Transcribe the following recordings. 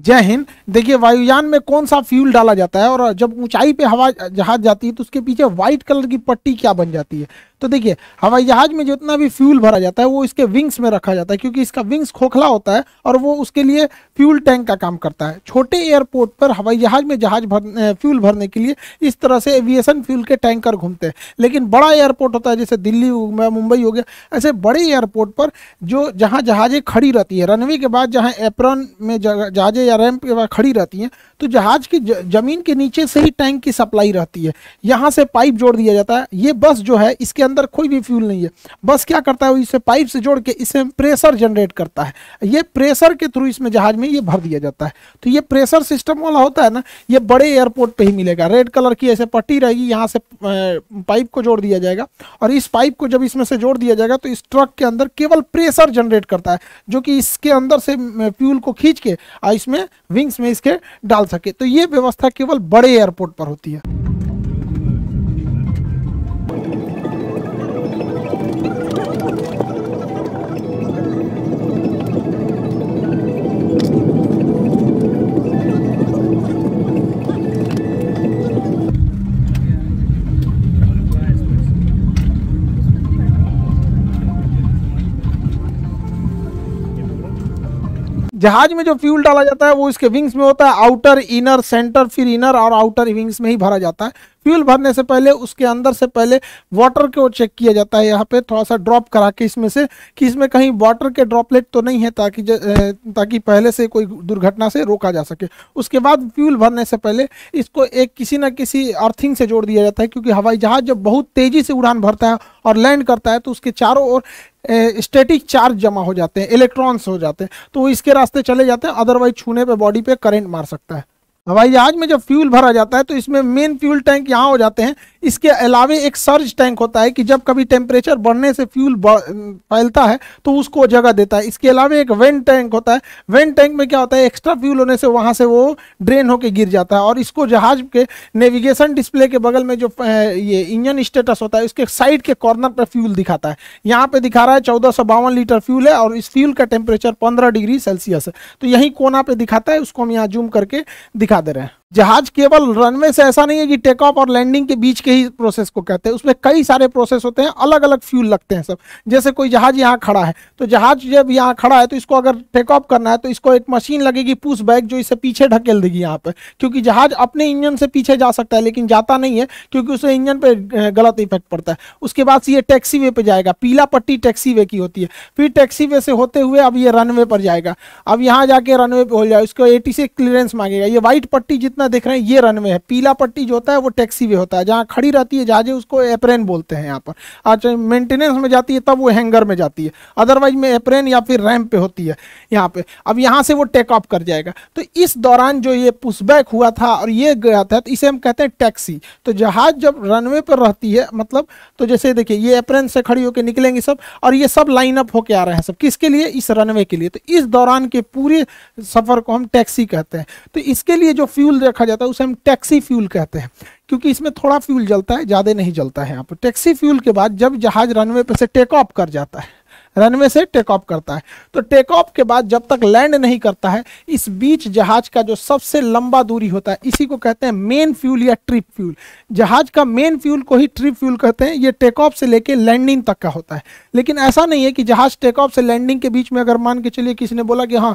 जय हिंद देखिए वायुयान में कौन सा फ्यूल डाला जाता है और जब ऊंचाई पे हवा जहाज जाती है तो उसके पीछे व्हाइट कलर की पट्टी क्या बन जाती है तो देखिए हवाई जहाज में जितना भी फ्यूल भरा जाता है वो इसके विंग्स में रखा जाता है क्योंकि इसका विंग्स खोखला होता है और वो उसके लिए फ्यूल टैंक का काम करता है छोटे एयरपोर्ट पर हवाई जहाज में जहाज भर फ्यूल भरने के लिए इस तरह से एविएशन फ्यूल के टैंकर घूमते हैं लेकिन बड़ा एयरपोर्ट होता है जैसे दिल्ली मुंबई हो गया ऐसे बड़े एयरपोर्ट पर जो जहाँ जहाज़ें खड़ी रहती है रनवे के बाद जहाँ एपरन में जहाज़ें या रैम्प के बाद खड़ी रहती हैं तो जहाज की ज, जमीन के नीचे से ही टैंक की सप्लाई रहती है यहाँ से पाइप जोड़ दिया जाता है ये बस जो है इसके अंदर कोई भी फ्यूल नहीं है बस क्या करता है इसे पाइप से जोड़ के इसे प्रेशर जनरेट करता है ये प्रेशर के थ्रू इसमें जहाज में ये भर दिया जाता है तो ये प्रेशर सिस्टम वाला होता है ना ये बड़े एयरपोर्ट पर ही मिलेगा रेड कलर की ऐसे पट्टी रहेगी यहाँ से पाइप को जोड़ दिया जाएगा और इस पाइप को जब इसमें से जोड़ दिया जाएगा तो इस ट्रक के अंदर केवल प्रेशर जनरेट करता है जो कि इसके अंदर से फ्यूल को खींच के इसमें विंग्स में इसके डाल सके तो ये व्यवस्था केवल बड़े एयरपोर्ट पर होती है जहाज में जो फ्यूल डाला जाता है वो इसके विंग्स में होता है आउटर इनर सेंटर फिर इनर और आउटर विंग्स में ही भरा जाता है फ्यूल भरने से पहले उसके अंदर से पहले वाटर को चेक किया जाता है यहाँ पे थोड़ा सा ड्रॉप करा के इसमें से कि इसमें कहीं वाटर के ड्रॉपलेट तो नहीं है ताकि ताकि पहले से कोई दुर्घटना से रोका जा सके उसके बाद फ्यूल भरने से पहले इसको एक किसी न किसी अर्थिंग से जोड़ दिया जाता है क्योंकि हवाई जहाज़ जब बहुत तेज़ी से उड़ान भरता है और लैंड करता है तो उसके चारों ओर स्टैटिक चार्ज जमा हो जाते हैं इलेक्ट्रॉन्स हो जाते हैं तो इसके रास्ते चले जाते हैं अदरवाइज छूने पे बॉडी पे करंट मार सकता है हवाई जहाज में जब फ्यूल भरा जाता है तो इसमें मेन फ्यूल टैंक यहाँ हो जाते हैं इसके अलावे एक सर्ज टैंक होता है कि जब कभी टेम्परेचर बढ़ने से फ्यूल फैलता है तो उसको जगह देता है इसके अलावा एक वेंट टैंक होता है वेंट टैंक में क्या होता है एक्स्ट्रा फ्यूल होने से वहाँ से वो ड्रेन होकर गिर जाता है और इसको जहाज के नेविगेशन डिस्प्ले के बगल में जो ये इंजन स्टेटस होता है उसके साइड के कॉर्नर पर फ्यूल दिखाता है यहाँ पर दिखा रहा है चौदह लीटर फ्यूल है और इस फ्यूल का टेम्परेचर पंद्रह डिग्री सेल्सियस है तो यही कोना पर दिखाता है उसको हम यहाँ जूम करके दिखा दिखा दे रहे हैं जहाज केवल रनवे से ऐसा नहीं है कि टेक ऑफ और लैंडिंग के बीच के ही प्रोसेस को कहते हैं उसमें कई सारे प्रोसेस होते हैं अलग अलग फ्यूल लगते हैं सब जैसे कोई जहाज यहाँ खड़ा है तो जहाज जब यहाँ खड़ा है तो इसको अगर टेक ऑफ करना है तो इसको एक मशीन लगेगी पुश बैग जो इसे पीछे ढकेल देगी यहाँ पर क्योंकि जहाज अपने इंजन से पीछे जा सकता है लेकिन जाता नहीं है क्योंकि उसे इंजन पर गलत इफेक्ट पड़ता है उसके बाद से ये टैक्सी वे पर जाएगा पीला पट्टी टैक्सी वे की होती है फिर टैक्सी वे से होते हुए अब ये रनवे पर जाएगा अब यहाँ जाके रनवे पर हो जाए उसको ए क्लियरेंस मांगेगा ये व्हाइट पट्टी जितना जितना देख रहे हैं ये रनवे है पीला पट्टी जो होता है वो टैक्सी वे होता है जहाँ खड़ी रहती है जहाजें उसको एप्रेन बोलते हैं यहाँ पर अच्छा मेंटेनेंस में जाती है तब वो हैंगर में जाती है अदरवाइज में एप्रेन या फिर रैम पे होती है यहाँ पे अब यहाँ से वो टेक ऑफ कर जाएगा तो इस दौरान जो ये पुशबैक हुआ था और ये गया था तो इसे हम कहते हैं टैक्सी तो जहाज जब रनवे पर रहती है मतलब तो जैसे देखिए ये एप्रेन से खड़ी होकर निकलेंगे सब और ये सब लाइन अप होके आ रहे हैं सब किसके लिए इस रनवे के लिए तो इस दौरान के पूरे सफ़र को हम टैक्सी कहते हैं तो इसके लिए जो फ्यूल रखा जाता है उसे हम टैक्सी फ्यूल कहते हैं क्योंकि इसमें थोड़ा फ्यूल जलता है ज़्यादा नहीं जलता है यहाँ पर टैक्सी फ्यूल के बाद जब जहाज रनवे पर से टेक ऑफ कर जाता है रनवे से टेक ऑफ करता है तो टेक ऑफ के बाद जब तक लैंड नहीं करता है इस बीच जहाज का जो सबसे लंबा दूरी होता है इसी को कहते हैं मेन फ्यूल या ट्रिप फ्यूल जहाज का मेन फ्यूल को ही ट्रिप फ्यूल कहते हैं ये टेक ऑफ से लेके लैंडिंग तक का होता है लेकिन ऐसा नहीं है कि जहाज टेक ऑफ से लैंडिंग के बीच में अगर मान के चलिए किसी ने बोला कि हाँ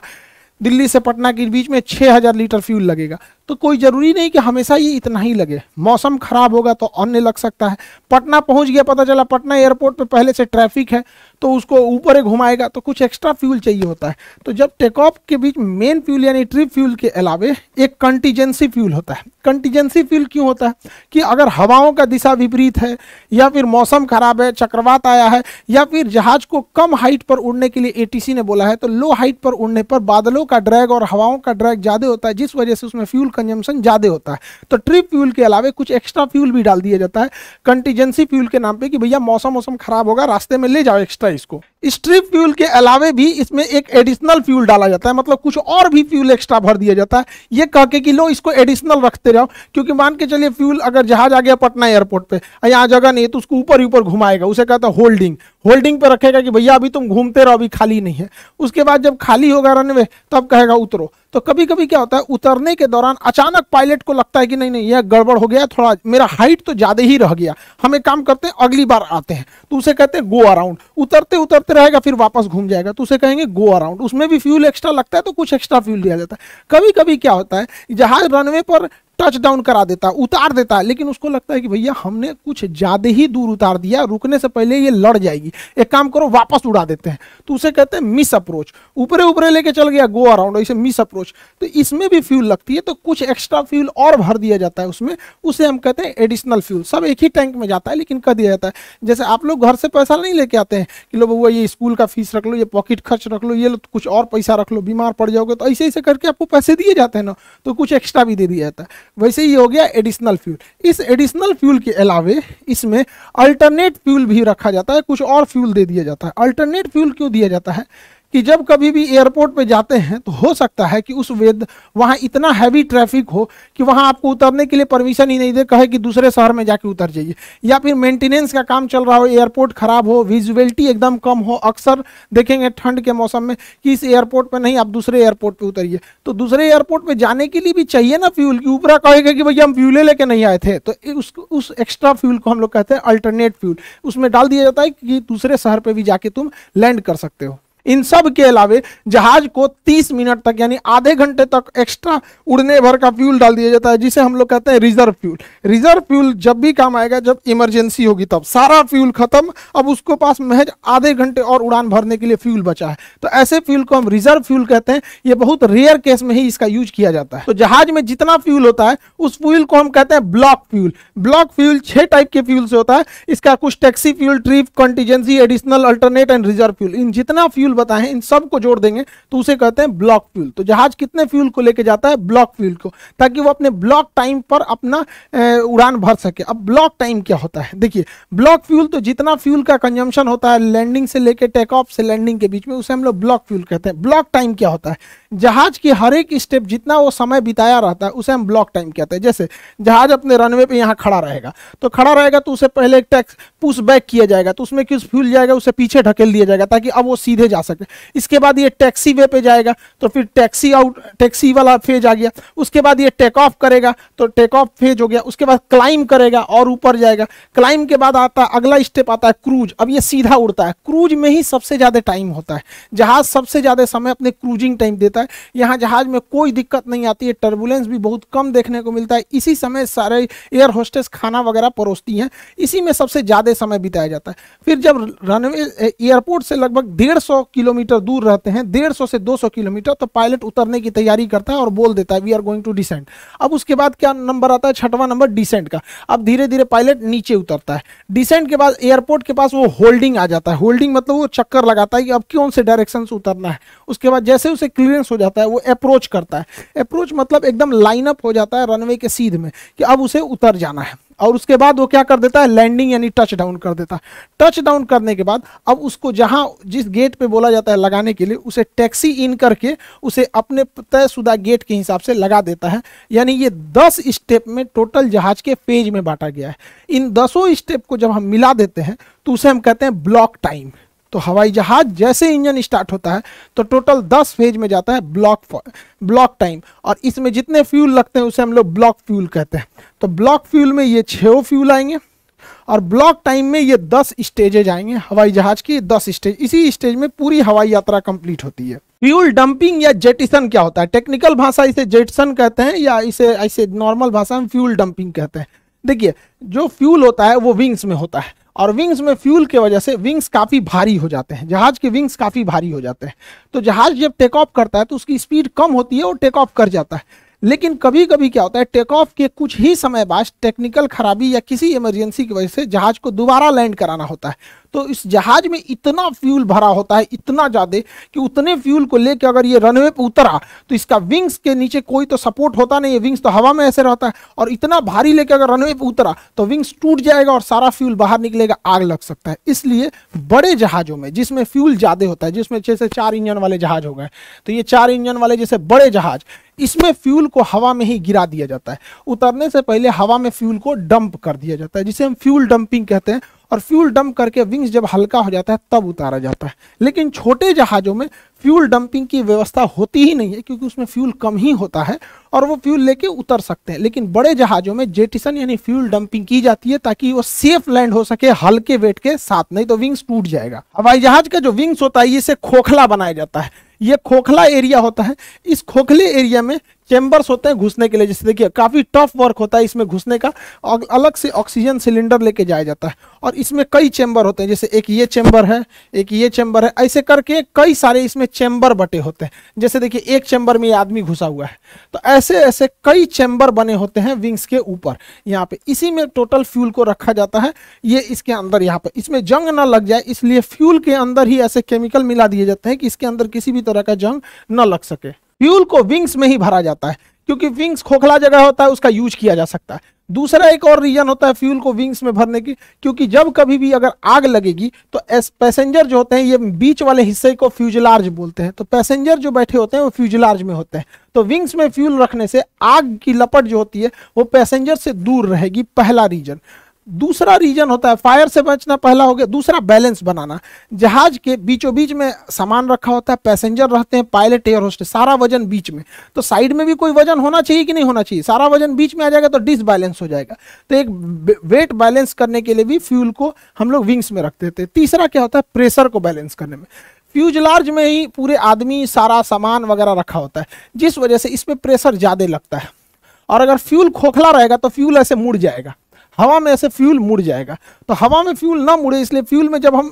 दिल्ली से पटना के बीच में छः लीटर फ्यूल लगेगा तो कोई ज़रूरी नहीं कि हमेशा ये इतना ही लगे मौसम ख़राब होगा तो अन्य लग सकता है पटना पहुंच गया पता चला पटना एयरपोर्ट पे पहले से ट्रैफिक है तो उसको ऊपर घुमाएगा तो कुछ एक्स्ट्रा फ्यूल चाहिए होता है तो जब टेक ऑफ के बीच मेन फ्यूल यानी ट्रिप फ्यूल के अलावे एक कंटीजेंसी फ्यूल होता है कंटीजेंसी फ्यूल क्यों होता है कि अगर हवाओं का दिशा विपरीत है या फिर मौसम ख़राब है चक्रवात आया है या फिर जहाज़ को कम हाइट पर उड़ने के लिए ए ने बोला है तो लो हाइट पर उड़ने पर बादलों का ड्रैग और हवाओं का ड्रैग ज़्यादा होता है जिस वजह से उसमें फ्यूल कंजम्पन ज़्यादा होता है तो ट्रिप फ्यूल के अलावा कुछ एक्स्ट्रा फ्यूल भी डाल दिया जाता है कंटीजेंसी फ्यूल के नाम पे कि भैया मौसम मौसम खराब होगा रास्ते में ले जाओ एक्स्ट्रा इसको इस ट्रिप फ्यूल के अलावे भी इसमें एक एडिशनल फ्यूल डाला जाता है मतलब कुछ और भी फ्यूल एक्स्ट्रा भर दिया जाता है ये कह के कि लो इसको एडिशनल रखते रहो क्योंकि मान के चलिए फ्यूल अगर जहाज आ गया पटना एयरपोर्ट पे यहाँ जगह नहीं है तो उसको ऊपर ऊपर घुमाएगा उसे कहता है होल्डिंग होल्डिंग पे रखेगा कि भैया अभी तुम घूमते रहो अभी खाली नहीं है उसके बाद जब खाली होगा रनवे तब कहेगा उतरो तो कभी कभी क्या होता है उतरने के दौरान अचानक पायलट को लगता है कि नहीं नहीं यह गड़बड़ हो गया थोड़ा मेरा हाइट तो ज़्यादा ही रह गया हम एक काम करते हैं अगली बार आते हैं तो उसे कहते हैं गो अराउंड उतरते उतरते रहेगा फिर वापस घूम जाएगा तो उसे कहेंगे गो अराउंड उसमें भी फ्यूल एक्स्ट्रा लगता है तो कुछ एक्स्ट्रा फ्यूल दिया जाता है कभी कभी क्या होता है जहाज रनवे पर टच डाउन करा देता उतार देता लेकिन उसको लगता है कि भैया हमने कुछ ज़्यादा ही दूर उतार दिया रुकने से पहले ये लड़ जाएगी एक काम करो वापस उड़ा देते हैं तो उसे कहते हैं मिस अप्रोच ऊपरे ऊपरे लेके चल गया गो अराउंड इसे मिस अप्रोच तो इसमें भी फ्यूल लगती है तो कुछ एक्स्ट्रा फ्यूल और भर दिया जाता है उसमें उसे हम कहते हैं एडिशनल फ्यूल सब एक ही टैंक में जाता है लेकिन कह दिया जाता है जैसे आप लोग घर से पैसा नहीं लेके आते हैं कि लो बउआ ये स्कूल का फीस रख लो ये पॉकेट खर्च रख लो ये कुछ और पैसा रख लो बीमार पड़ जाओगे तो ऐसे ऐसे करके आपको पैसे दिए जाते हैं ना तो कुछ एक्स्ट्रा भी दे दिया जाता है वैसे ही हो गया एडिशनल फ्यूल इस एडिशनल फ्यूल के अलावे इसमें अल्टरनेट फ्यूल भी रखा जाता है कुछ और फ्यूल दे दिया जाता है अल्टरनेट फ्यूल क्यों दिया जाता है कि जब कभी भी एयरपोर्ट पे जाते हैं तो हो सकता है कि उस वेद वहाँ इतना हैवी ट्रैफिक हो कि वहाँ आपको उतरने के लिए परमिशन ही नहीं दे कहे कि दूसरे शहर में जाके उतर जाइए या फिर मेंटेनेंस का काम चल रहा हो एयरपोर्ट ख़राब हो विजुअलिटी एकदम कम हो अक्सर देखेंगे ठंड के मौसम में कि इस एयरपोर्ट पर नहीं आप दूसरे एयरपोर्ट पर उतरिए तो दूसरे एयरपोर्ट पर जाने के लिए भी चाहिए ना फ्यूल कि ऊपरा कहेगा कि भैया हम फ्यूले लेके नहीं आए थे तो उस उस एक्स्ट्रा फ्यूल को हम लोग कहते हैं अल्टरनेट फ्यूल उसमें डाल दिया जाता है कि दूसरे शहर पर भी जाके तुम लैंड कर सकते हो इन सब के अलावे जहाज को 30 मिनट तक यानी आधे घंटे तक एक्स्ट्रा उड़ने भर का फ्यूल डाल दिया जाता है जिसे हम लोग कहते हैं रिजर्व फ्यूल रिजर्व फ्यूल जब भी काम आएगा जब इमरजेंसी होगी तब सारा फ्यूल खत्म अब उसको पास महज आधे घंटे और उड़ान भरने के लिए फ्यूल बचा है तो ऐसे फ्यूल को हम रिजर्व फ्यूल कहते हैं ये बहुत रेयर केस में ही इसका यूज किया जाता है तो जहाज में जितना फ्यूल होता है उस फ्यूल को हम कहते हैं ब्लॉक फ्यूल ब्लॉक फ्यूल छह टाइप के फ्यूल से होता है इसका कुछ taxi fuel trip contingency additional alternate and reserve fuel इन जितना फ्यूल बताएं इन सब को जोड़ देंगे तो उसे कहते हैं ब्लॉक फ्यूल तो जहाज कितने फ्यूल को लेके जाता है ब्लॉक फ्यूल को ताकि वो अपने ब्लॉक टाइम पर अपना उड़ान भर सके अब ब्लॉक टाइम क्या होता है देखिए ब्लॉक फ्यूल तो जितना फ्यूल का कंजम्पशन होता है लैंडिंग से लेकर टेक ऑफ से लैंडिंग के बीच में उसे हम लोग ब्लॉक फ्यूल कहते हैं ब्लॉक टाइम क्या होता है जहाज की हर एक स्टेप जितना वो समय बिताया रहता है उसे हम ब्लॉक टाइम कहते हैं जैसे जहाज अपने रनवे पे यहाँ खड़ा रहेगा तो खड़ा रहेगा तो उसे पहले एक टैक्स पुश बैक किया जाएगा तो उसमें किस फ्यूल जाएगा उसे पीछे ढकेल दिया जाएगा ताकि अब वो सीधे जा जा सकते हैं इसके बाद ये टैक्सी वे पे जाएगा तो फिर टैक्सी आउट टैक्सी वाला फेज आ गया उसके बाद ये टेक ऑफ करेगा तो टेक ऑफ फेज हो गया उसके बाद क्लाइम करेगा और ऊपर जाएगा क्लाइम के बाद आता है अगला स्टेप आता है क्रूज अब ये सीधा उड़ता है क्रूज में ही सबसे ज़्यादा टाइम होता है जहाज़ सबसे ज़्यादा समय अपने क्रूजिंग टाइम देता है यहाँ जहाज़ में कोई दिक्कत नहीं आती है टर्बुलेंस भी बहुत कम देखने को मिलता है इसी समय सारे एयर होस्टेस खाना वगैरह परोसती हैं इसी में सबसे ज़्यादा समय बिताया जाता है फिर जब रनवे एयरपोर्ट से लगभग डेढ़ सौ किलोमीटर दूर रहते हैं डेढ़ सौ से दो सौ किलोमीटर तो पायलट उतरने की तैयारी करता है और बोल देता है we are going to descent अब उसके बाद क्या नंबर आता है छठवां नंबर डिसेंट का अब धीरे धीरे पायलट नीचे उतरता है डिसेंट के बाद एयरपोर्ट के पास वो होल्डिंग आ जाता है होल्डिंग मतलब वो चक्कर लगाता है कि अब कौन से डायरेक्शन से उतरना है उसके बाद जैसे उसे क्लियरेंस हो जाता है वो अप्रोच करता है अप्रोच मतलब एकदम लाइनअप हो जाता है रनवे के सीध में कि अब उसे उतर जाना है और उसके बाद वो क्या कर देता है लैंडिंग यानी टच डाउन कर देता है टच डाउन करने के बाद अब उसको जहाँ जिस गेट पे बोला जाता है लगाने के लिए उसे टैक्सी इन करके उसे अपने तयशुदा गेट के हिसाब से लगा देता है यानी ये दस स्टेप में टोटल जहाज के फेज में बांटा गया है इन दसों स्टेप को जब हम मिला देते हैं तो उसे हम कहते हैं ब्लॉक टाइम तो हवाई जहाज जैसे इंजन स्टार्ट होता है तो टोटल दस फेज में जाता है ब्लॉक ब्लॉक टाइम और इसमें जितने फ्यूल लगते हैं उसे हम लोग ब्लॉक फ्यूल कहते हैं तो ब्लॉक फ्यूल में ये छः फ्यूल आएंगे और ब्लॉक टाइम में ये दस स्टेजेज आएंगे हवाई जहाज की दस स्टेज इसी स्टेज में पूरी हवाई यात्रा कंप्लीट होती है फ्यूल डंपिंग या जेटिसन क्या होता है टेक्निकल भाषा इसे जेटिसन कहते हैं या इसे ऐसे नॉर्मल भाषा में फ्यूल डंपिंग कहते हैं देखिए जो फ्यूल होता है वो विंग्स में होता है और विंग्स में फ्यूल के वजह से विंग्स काफ़ी भारी हो जाते हैं जहाज के विंग्स काफ़ी भारी हो जाते हैं तो जहाज जब टेक ऑफ करता है तो उसकी स्पीड कम होती है और टेक ऑफ कर जाता है लेकिन कभी कभी क्या होता है टेक ऑफ के कुछ ही समय बाद टेक्निकल खराबी या किसी इमरजेंसी की वजह से जहाज को दोबारा लैंड कराना होता है तो इस जहाज में इतना फ्यूल भरा होता है इतना ज़्यादा कि उतने फ्यूल को लेकर अगर ये रनवे पर उतरा तो इसका विंग्स के नीचे कोई तो सपोर्ट होता नहीं है विंग्स तो हवा में ऐसे रहता है और इतना भारी लेकर अगर रनवे पर उतरा तो विंग्स टूट जाएगा और सारा फ्यूल बाहर निकलेगा आग लग सकता है इसलिए बड़े जहाज़ों में जिसमें फ्यूल ज़्यादा होता है जिसमें जैसे चार इंजन वाले जहाज हो गए तो ये चार इंजन वाले जैसे बड़े जहाज इसमें फ्यूल को हवा में ही गिरा दिया जाता है उतरने से पहले हवा में फ्यूल को डंप कर दिया जाता है जिसे हम फ्यूल डंपिंग कहते हैं और फ्यूल डंप करके विंग्स जब हल्का हो जाता है तब उतारा जाता है लेकिन छोटे जहाज़ों में फ्यूल डंपिंग की व्यवस्था होती ही नहीं है क्योंकि उसमें फ्यूल कम ही होता है और वो फ्यूल लेके उतर सकते हैं लेकिन बड़े जहाज़ों में जेटिसन यानी फ्यूल डंपिंग की जाती है ताकि वो सेफ लैंड हो सके हल्के वेट के साथ नहीं तो विंग्स टूट जाएगा हवाई जहाज का जो विंग्स होता है इसे खोखला बनाया जाता है ये खोखला एरिया होता है इस खोखले एरिया में चेंबर्स होते हैं घुसने के लिए जैसे देखिए काफ़ी टफ वर्क होता है इसमें घुसने का और अलग से ऑक्सीजन सिलेंडर लेके जाया जाता है और इसमें कई चेंबर होते हैं जैसे एक ये चेंबर है एक ये चेंबर है ऐसे करके कई सारे इसमें चेंबर बटे होते हैं जैसे देखिए एक चेंबर में ये आदमी घुसा हुआ है तो ऐसे ऐसे कई चेंबर बने होते हैं विंग्स के ऊपर यहाँ पे इसी में टोटल फ्यूल को रखा जाता है ये इसके अंदर यहाँ पर इसमें जंग ना लग जाए इसलिए फ्यूल के अंदर ही ऐसे केमिकल मिला दिए जाते हैं कि इसके अंदर किसी भी तरह का जंग न लग सके फ्यूल को विंग्स में ही भरा जाता है क्योंकि विंग्स खोखला जगह होता है उसका यूज किया जा सकता है दूसरा एक और रीजन होता है फ्यूल को विंग्स में भरने की क्योंकि जब कभी भी अगर आग लगेगी तो पैसेंजर जो होते हैं ये बीच वाले हिस्से को फ्यूजलार्ज बोलते हैं तो पैसेंजर जो बैठे होते हैं वो फ्यूजलार्ज में होते हैं तो विंग्स में फ्यूल रखने से आग की लपट जो होती है वो पैसेंजर से दूर रहेगी पहला रीजन दूसरा रीजन होता है फायर से बचना पहला हो गया दूसरा बैलेंस बनाना जहाज के बीचों बीच में सामान रखा होता है पैसेंजर रहते हैं पायलट एयर होस्ट सारा वजन बीच में तो साइड में भी कोई वजन होना चाहिए कि नहीं होना चाहिए सारा वजन बीच में आ जाएगा तो डिसबैलेंस हो जाएगा तो एक वेट बैलेंस करने के लिए भी फ्यूल को हम लोग विंग्स में रखते थे तीसरा क्या होता है प्रेशर को बैलेंस करने में फ्यूज लार्ज में ही पूरे आदमी सारा सामान वगैरह रखा होता है जिस वजह से इस पर प्रेशर ज़्यादा लगता है और अगर फ्यूल खोखला रहेगा तो फ्यूल ऐसे मुड़ जाएगा हवा में ऐसे फ्यूल मुड़ जाएगा तो हवा में फ्यूल ना मुड़े इसलिए फ्यूल में जब हम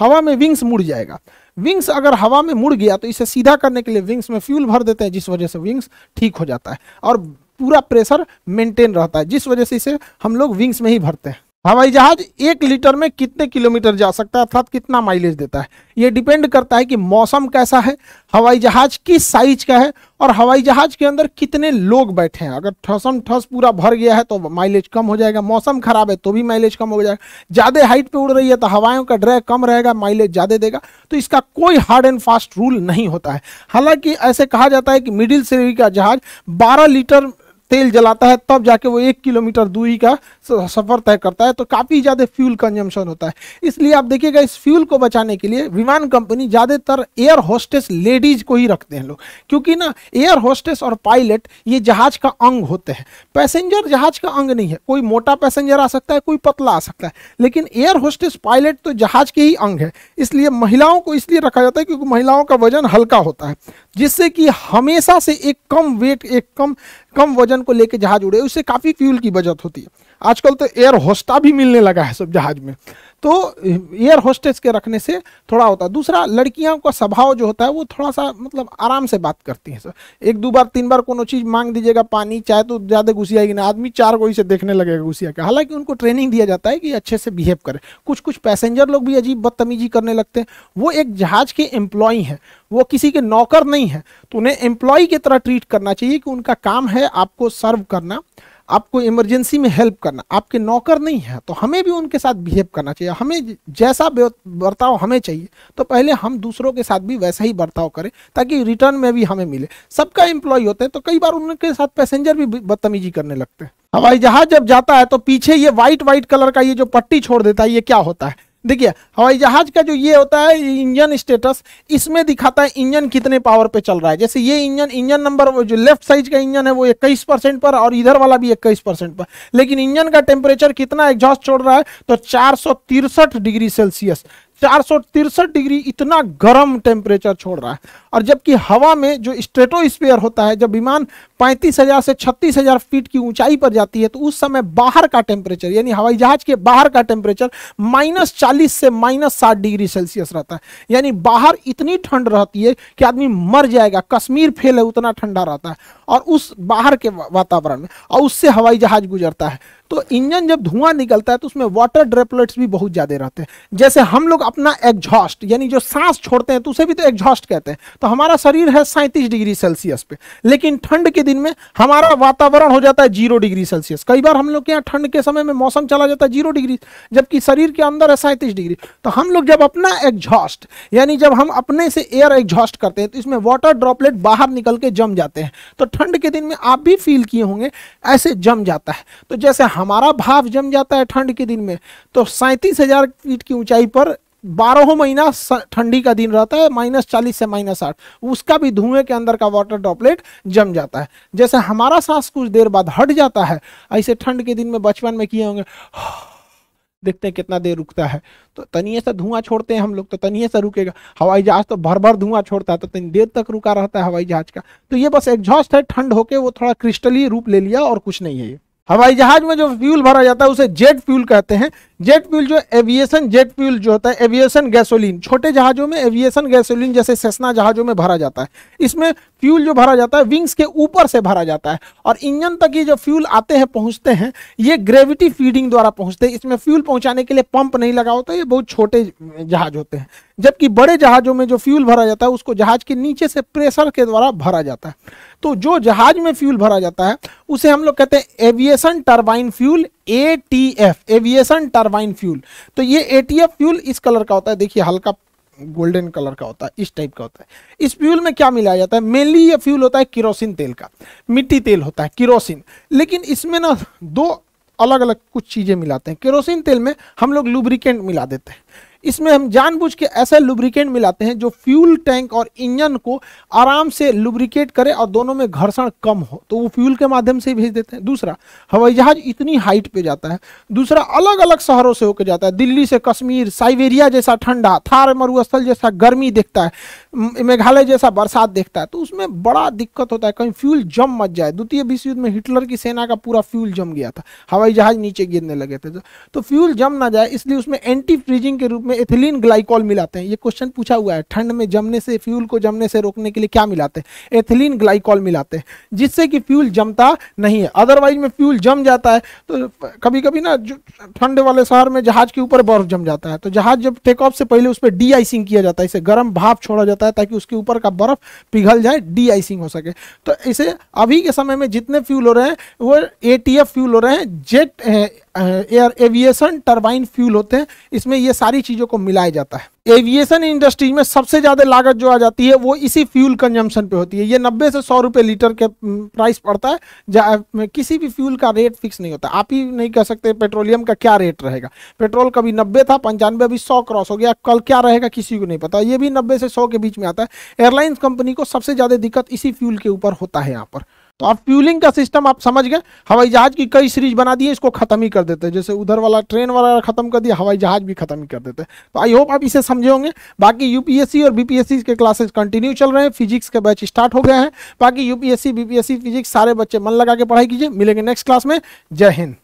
हवा में विंग्स मुड़ जाएगा विंग्स अगर हवा में मुड़ गया तो इसे सीधा करने के लिए विंग्स में फ्यूल भर देते हैं जिस वजह से विंग्स ठीक हो जाता है और पूरा प्रेशर मेंटेन रहता है जिस वजह से इसे हम लोग विंग्स में ही भरते हैं हवाई जहाज एक लीटर में कितने किलोमीटर जा सकता है अर्थात कितना माइलेज देता है ये डिपेंड करता है कि मौसम कैसा है हवाई जहाज किस साइज का है और हवाई जहाज के अंदर कितने लोग बैठे हैं अगर ठसम ठस थस पूरा भर गया है तो माइलेज कम हो जाएगा मौसम खराब है तो भी माइलेज कम हो जाएगा ज़्यादा हाइट पे उड़ रही है तो हवाओं का ड्रैग कम रहेगा माइलेज ज़्यादा देगा तो इसका कोई हार्ड एंड फास्ट रूल नहीं होता है हालांकि ऐसे कहा जाता है कि मिडिल श्रेणी का जहाज बारह लीटर तेल जलाता है तब जाके वो एक किलोमीटर दूरी का सफ़र तय करता है तो काफ़ी ज़्यादा फ्यूल कंजम्पशन होता है इसलिए आप देखिएगा इस फ्यूल को बचाने के लिए विमान कंपनी ज़्यादातर एयर होस्टेस लेडीज़ को ही रखते हैं लोग क्योंकि ना एयर होस्टेस और पायलट ये जहाज़ का अंग होते हैं पैसेंजर जहाज़ का अंग नहीं है कोई मोटा पैसेंजर आ सकता है कोई पतला आ सकता है लेकिन एयर होस्टेस पायलट तो जहाज़ के ही अंग है इसलिए महिलाओं को इसलिए रखा जाता है क्योंकि महिलाओं का वजन हल्का होता है जिससे कि हमेशा से एक कम वेट एक कम कम वजन को लेकर जहाज उड़े उससे काफ़ी फ्यूल की बचत होती है आजकल तो एयर होस्टा भी मिलने लगा है सब जहाज में तो एयर होस्टेस के रखने से थोड़ा होता है दूसरा लड़कियों का स्वभाव जो होता है वो थोड़ा सा मतलब आराम से बात करती हैं सर एक दो बार तीन बार कोनो चीज़ मांग दीजिएगा पानी चाय तो ज़्यादा ही ना आदमी चार गोई से देखने लगेगा घुसिया का हालांकि उनको ट्रेनिंग दिया जाता है कि अच्छे से बिहेव करें कुछ कुछ पैसेंजर लोग भी अजीब बदतमीजी करने लगते हैं वो एक जहाज़ के एम्प्लॉय हैं वो किसी के नौकर नहीं है तो उन्हें एम्प्लॉय की तरह ट्रीट करना चाहिए कि उनका काम है आपको सर्व करना आपको इमरजेंसी में हेल्प करना आपके नौकर नहीं है तो हमें भी उनके साथ बिहेव करना चाहिए हमें जैसा बर्ताव हमें चाहिए तो पहले हम दूसरों के साथ भी वैसा ही बर्ताव करें ताकि रिटर्न में भी हमें मिले सबका एम्प्लॉय होते हैं तो कई बार उनके साथ पैसेंजर भी बदतमीजी करने लगते हैं हवाई जहाज जब जाता है तो पीछे ये व्हाइट व्हाइट कलर का ये जो पट्टी छोड़ देता है ये क्या होता है देखिए हवाई जहाज का जो ये होता है इंजन स्टेटस इसमें दिखाता है इंजन कितने पावर पे चल रहा है जैसे ये इंजन इंजन नंबर जो लेफ्ट साइज का इंजन है वो इक्कीस परसेंट पर और इधर वाला भी इक्कीस परसेंट पर लेकिन इंजन का टेम्परेचर कितना एग्जॉस्ट छोड़ रहा है तो चार डिग्री सेल्सियस चार डिग्री इतना गर्म टेम्परेचर छोड़ रहा है और जबकि हवा में जो स्ट्रेटोस्फेयर होता है जब विमान पैंतीस हजार से छत्तीस हजार फीट की ऊंचाई पर जाती है तो उस समय बाहर का टेम्परेचर यानी हवाई जहाज के बाहर का टेम्परेचर माइनस चालीस से माइनस साठ डिग्री सेल्सियस रहता है यानी बाहर इतनी ठंड रहती है कि आदमी मर जाएगा कश्मीर फेल है उतना ठंडा रहता है और उस बाहर के वातावरण में और उससे हवाई जहाज गुजरता है तो इंजन जब धुआं निकलता है तो उसमें वाटर ड्रेपलेट्स भी बहुत ज़्यादा रहते हैं जैसे हम लोग अपना एग्जॉस्ट यानी जो सांस छोड़ते हैं तो उसे भी तो एग्जॉस्ट कहते हैं तो हमारा शरीर है सैंतीस डिग्री सेल्सियस पे लेकिन ठंड के दिन में हमारा वातावरण हो जाता है जीरो डिग्री सेल्सियस कई बार हम लोग के यहाँ ठंड के समय में मौसम चला जाता है जीरो डिग्री जबकि शरीर के अंदर है सैंतीस डिग्री तो हम लोग जब अपना एग्जॉस्ट यानी जब हम अपने से एयर एग्जॉस्ट करते हैं तो इसमें वाटर ड्रॉपलेट बाहर निकल के जम जाते हैं तो ठंड के दिन में आप भी फील किए होंगे ऐसे जम जाता है तो जैसे हमारा भाव जम जाता है ठंड के दिन में तो सैंतीस फीट की ऊंचाई पर बारहों महीना ठंडी का दिन रहता है माइनस चालीस से माइनस आठ उसका भी धुएं के अंदर का वाटर ड्रॉपलेट जम जाता है जैसे हमारा सांस कुछ देर बाद हट जाता है ऐसे ठंड के दिन में बचपन में किए होंगे देखते हैं कितना देर रुकता है तो तनिए से धुआं छोड़ते हैं हम लोग तो तनिए से रुकेगा हवाई जहाज तो भर भर धुआं छोड़ता है तो तनी देर तक रुका रहता है हवाई जहाज का तो ये बस एग्जॉस्ट है ठंड होके वो थोड़ा क्रिस्टली रूप ले लिया और कुछ नहीं है ये हवाई जहाज में जो फ्यूल भरा जाता है उसे जेट फ्यूल कहते हैं जेट फ्यूल जो एविएशन जेट फ्यूल जो होता है एविएशन गैसोलीन छोटे जहाज़ों में एविएशन गैसोलीन जैसे सेसना जहाज़ों में भरा जाता है इसमें फ्यूल जो भरा जाता है विंग्स के ऊपर से भरा जाता है और इंजन तक ये जो फ्यूल आते हैं पहुंचते हैं ये ग्रेविटी फीडिंग द्वारा पहुँचते हैं इसमें फ्यूल पहुँचाने के लिए पंप नहीं लगा होता ये बहुत छोटे जहाज होते हैं जबकि बड़े जहाज़ों में जो फ्यूल भरा जाता है उसको जहाज के नीचे से प्रेशर के द्वारा भरा जाता है तो जो जहाज में फ्यूल भरा जाता है उसे हम लोग कहते हैं aviation turbine fuel A T F aviation turbine fuel तो ये ए टी एफ फ्यूल इस कलर का होता है देखिए हल्का गोल्डन कलर का होता है इस टाइप का होता है इस फ्यूल में क्या मिलाया जाता है मेनली ये फ्यूल होता है किरोसिन तेल का मिट्टी तेल होता है किरोसिन लेकिन इसमें ना दो अलग अलग कुछ चीज़ें मिलाते हैं किरोसिन तेल में हम लोग लुब्रिकेंट मिला देते हैं इसमें हम जानबूझ के ऐसा लुब्रिकेंट मिलाते हैं जो फ्यूल टैंक और इंजन को आराम से लुब्रिकेट करे और दोनों में घर्षण कम हो तो वो फ्यूल के माध्यम से भेज देते हैं दूसरा हवाई जहाज इतनी हाइट पे जाता है दूसरा अलग अलग शहरों से होकर जाता है दिल्ली से कश्मीर साइबेरिया जैसा ठंडा थार मरुस्थल जैसा गर्मी देखता है मेघालय जैसा बरसात देखता है तो उसमें बड़ा दिक्कत होता है कहीं फ्यूल जम मच जाए द्वितीय विश्व युद्ध में हिटलर की सेना का पूरा फ्यूल जम गया था हवाई जहाज नीचे गिरने लगे थे तो फ्यूल तो जम ना जाए इसलिए उसमें एंटी फ्रीजिंग के रूप में में एथिलीन ग्लाइकॉल मिलाते हैं ये क्वेश्चन पूछा हुआ है ठंड में जमने से फ्यूल को जमने से रोकने के लिए क्या मिलाते हैं एथिलीन ग्लाइकॉल मिलाते हैं जिससे कि फ्यूल जमता नहीं है अदरवाइज में फ्यूल जम जाता है तो कभी कभी ना ठंड वाले शहर में जहाज के ऊपर बर्फ जम जाता है तो जहाज जब टेक ऑफ से पहले उस पर डी आइसिंग किया जाता है इसे गर्म भाप छोड़ा जाता है ताकि उसके ऊपर का बर्फ पिघल जाए डी आइसिंग हो सके तो इसे अभी के समय में जितने फ्यूल हो रहे हैं वो ए फ्यूल हो रहे हैं jet air aviation turbine fuel होते हैं इसमें ये सारी चीज़ों चीजों को मिलाया जाता है एविएशन इंडस्ट्रीज में सबसे ज्यादा लागत जो आ जाती है वो इसी फ्यूल कंजम्पशन पे होती है ये 90 से 100 रुपए लीटर के प्राइस पड़ता है किसी भी फ्यूल का रेट फिक्स नहीं होता आप ही नहीं कह सकते पेट्रोलियम का क्या रेट रहेगा पेट्रोल कभी 90 था पंचानवे अभी 100 क्रॉस हो गया कल क्या रहेगा किसी को नहीं पता ये भी नब्बे से सौ के बीच में आता है एयरलाइंस कंपनी को सबसे ज्यादा दिक्कत इसी फ्यूल के ऊपर होता है यहाँ पर तो आप फ्यूलिंग का सिस्टम आप समझ गए हवाई जहाज की कई सीरीज बना दिए इसको खत्म ही कर देते हैं जैसे उधर वाला ट्रेन वाला खत्म कर दिया हवाई जहाज भी खत्म ही कर देते हैं तो आई होप आप इसे समझे होंगे बाकी यूपीएससी और बीपीएससी के क्लासेस कंटिन्यू चल रहे हैं फिजिक्स के बैच स्टार्ट हो गए हैं बाकी यूपीएससी बीपीएससी फिजिक्स सारे बच्चे मन लगा के पढ़ाई कीजिए मिलेंगे नेक्स्ट क्लास में जय हिंद